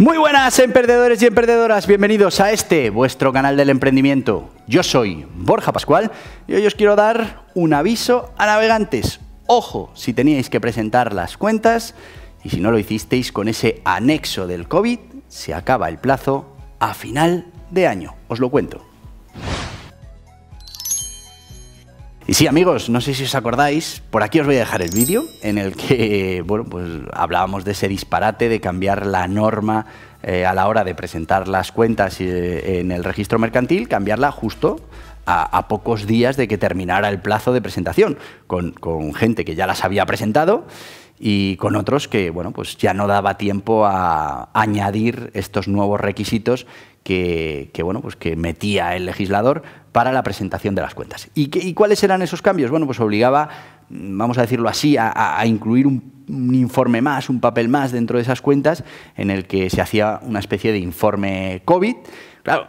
Muy buenas emprendedores y emprendedoras, bienvenidos a este, vuestro canal del emprendimiento. Yo soy Borja Pascual y hoy os quiero dar un aviso a navegantes. Ojo, si teníais que presentar las cuentas y si no lo hicisteis con ese anexo del COVID, se acaba el plazo a final de año. Os lo cuento. Y sí, amigos, no sé si os acordáis, por aquí os voy a dejar el vídeo en el que, bueno, pues hablábamos de ese disparate de cambiar la norma eh, a la hora de presentar las cuentas eh, en el registro mercantil, cambiarla justo a, pocos días de que terminara el plazo de presentación, con, con, gente que ya las había presentado y con otros que, bueno, pues ya no daba tiempo a añadir estos nuevos requisitos que, bueno, pues que metía el legislador para la presentación de las cuentas. ¿Y, cuáles eran esos cambios? Bueno, pues obligaba, mm, vamos a decirlo así, a, incluir un, informe más, un papel más dentro de esas cuentas en el que se hacía una especie de informe COVID. Claro,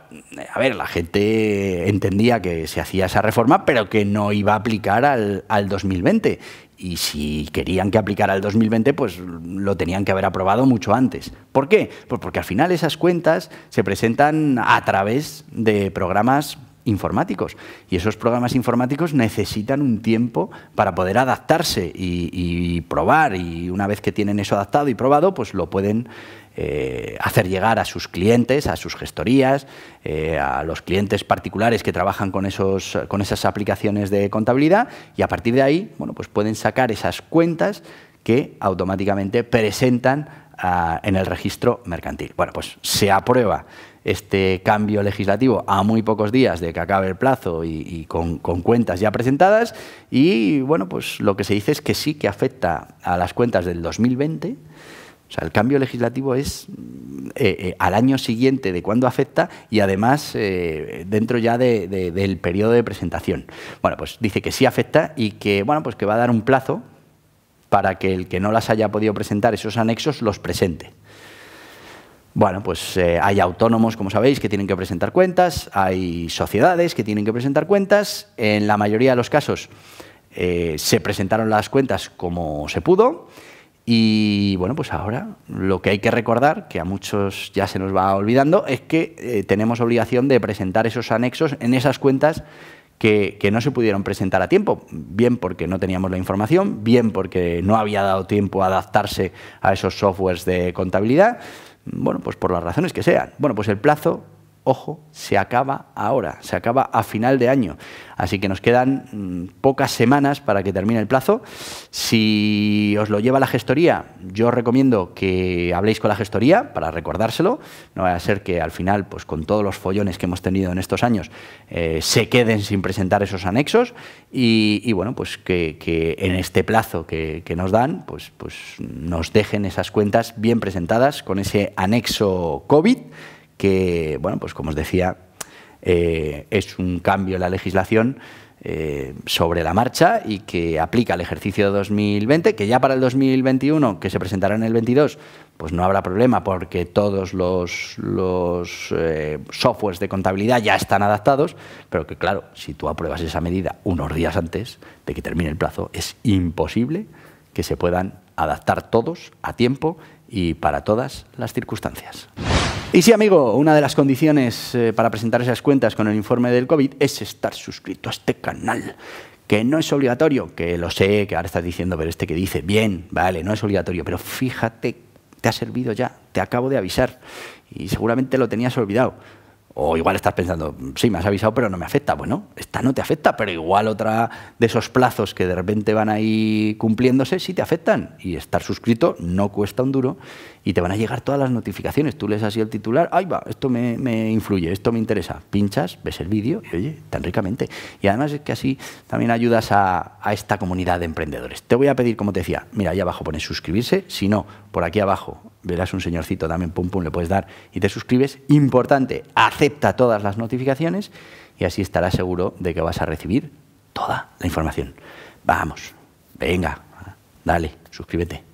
a ver, la gente entendía que se hacía esa reforma, pero que no iba a aplicar al, al 2020 y si querían que aplicara el 2020, pues lo tenían que haber aprobado mucho antes. ¿Por qué? Pues porque al final esas cuentas se presentan a través de programas informáticos. Y esos programas informáticos necesitan un tiempo para poder adaptarse y, probar. Y una vez que tienen eso adaptado y probado, pues lo pueden eh, hacer llegar a sus clientes, a sus gestorías, eh, a los clientes particulares que trabajan con, esos, con esas aplicaciones de contabilidad y a partir de ahí bueno, pues pueden sacar esas cuentas que automáticamente presentan ah, en el registro mercantil. Bueno, pues se aprueba este cambio legislativo a muy pocos días de que acabe el plazo y, con, cuentas ya presentadas. Y bueno, pues lo que se dice es que sí que afecta a las cuentas del 2020. O sea, el cambio legislativo es eh, eh, al año siguiente de cuando afecta y además eh, dentro ya del periodo de presentación. Bueno, pues dice que sí afecta y que, bueno, pues que va a dar un plazo para que el que no las haya podido presentar esos anexos los presente. Bueno, pues eh, hay autónomos, como sabéis, que tienen que presentar cuentas, hay sociedades que tienen que presentar cuentas. En la mayoría de los casos eh, se presentaron las cuentas como se pudo. Y bueno, pues ahora lo que hay que recordar, que a muchos ya se nos va olvidando, es que eh, tenemos obligación de presentar esos anexos en esas cuentas que, no se pudieron presentar a tiempo, bien porque no teníamos la información, bien porque no había dado tiempo a adaptarse a esos softwares de contabilidad, bueno, pues por las razones que sean. Bueno, pues el plazo ojo, se acaba ahora, se acaba a final de año. Así que nos quedan mm, pocas semanas para que termine el plazo. Si os lo lleva la gestoría, yo os recomiendo que habléis con la gestoría para recordárselo. No vaya a ser que al final, pues con todos los follones que hemos tenido en estos años, eh, se queden sin presentar esos anexos. Y, bueno, pues que, en este plazo que, nos dan, pues, pues nos dejen esas cuentas bien presentadas con ese anexo COVID que, bueno, pues como os decía, eh, es un cambio en la legislación eh, sobre la marcha y que aplica el ejercicio 2020, que ya para el 2021, que se presentará en el 22, pues no habrá problema porque todos los, eh, softwares de contabilidad ya están adaptados, pero que claro, si tú apruebas esa medida unos días antes de que termine el plazo, es imposible que se puedan adaptar todos a tiempo y para todas las circunstancias. Y sí, amigo, una de las condiciones eh, para presentar esas cuentas con el informe del COVID es estar suscrito a este canal que no es obligatorio, que lo sé, que ahora estás diciendo, pero este que dice, bien, vale, no es obligatorio, pero fíjate, te ha servido ya, te acabo de avisar y seguramente lo tenías olvidado. O igual estás pensando, sí, me has avisado, pero no me afecta. Bueno, esta no te afecta, pero igual otra de esos plazos que de repente van ahí cumpliéndose sí te afectan. Y estar suscrito no cuesta un duro y te van a llegar todas las notificaciones. Tú lees así el titular, ¡ay va! Esto me, influye, esto me interesa. Pinchas, ves el vídeo y oye, tan ricamente. Y además es que así también ayudas a, a, esta comunidad de emprendedores. Te voy a pedir, como te decía, mira, ahí abajo pones suscribirse. Si no, por aquí abajo verás un señorcito también, pum, pum, le puedes dar y te suscribes. Importante, acepta todas las notificaciones y así estarás seguro de que vas a recibir toda la información. Vamos, venga, dale, suscríbete.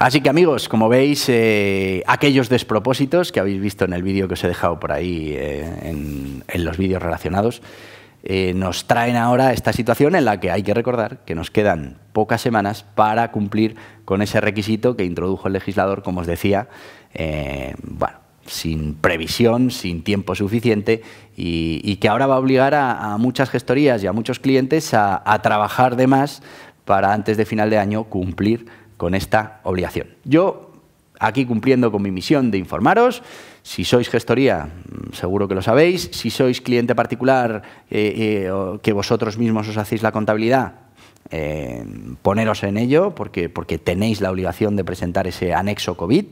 Así que amigos, como veis, eh, aquellos despropósitos que habéis visto en el vídeo que os he dejado por ahí eh, en, los vídeos relacionados, eh, nos traen ahora esta situación en la que hay que recordar que nos quedan pocas semanas para cumplir con ese requisito que introdujo el legislador, como os decía, sin previsión, sin tiempo suficiente y, que ahora va a obligar a, muchas gestorías y a muchos clientes a trabajar de más para antes de final de año cumplir con esta obligación. Yo, aquí cumpliendo con mi misión de informaros, si sois gestoría, mm, seguro que lo sabéis, si sois cliente particular, eh, eh, que vosotros mismos os hacéis la contabilidad, eh, poneros en ello porque, porque tenéis la obligación de presentar ese anexo COVID.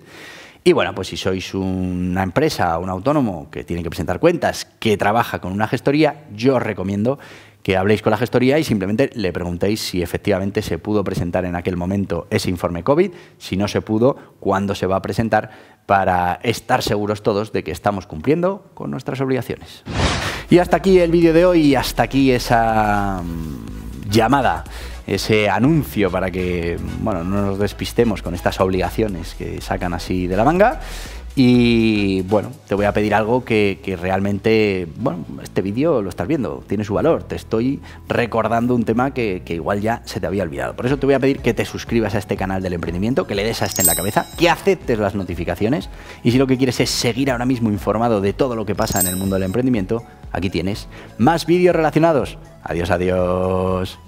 Y bueno, pues si sois una empresa, o un autónomo que tiene que presentar cuentas, que trabaja con una gestoría, yo os recomiendo que habléis con la gestoría y simplemente le preguntéis si efectivamente se pudo presentar en aquel momento ese informe COVID, si no se pudo, cuándo se va a presentar, para estar seguros todos de que estamos cumpliendo con nuestras obligaciones. Y hasta aquí el vídeo de hoy y hasta aquí esa mm, llamada ese anuncio para que bueno, no nos despistemos con estas obligaciones que sacan así de la manga. Y bueno, te voy a pedir algo que, realmente, bueno, este vídeo lo estás viendo, tiene su valor. Te estoy recordando un tema que, que, igual ya se te había olvidado. Por eso te voy a pedir que te suscribas a este canal del emprendimiento, que le des a este en la cabeza, que aceptes las notificaciones. Y si lo que quieres es seguir ahora mismo informado de todo lo que pasa en el mundo del emprendimiento, aquí tienes más vídeos relacionados. Adiós, adiós.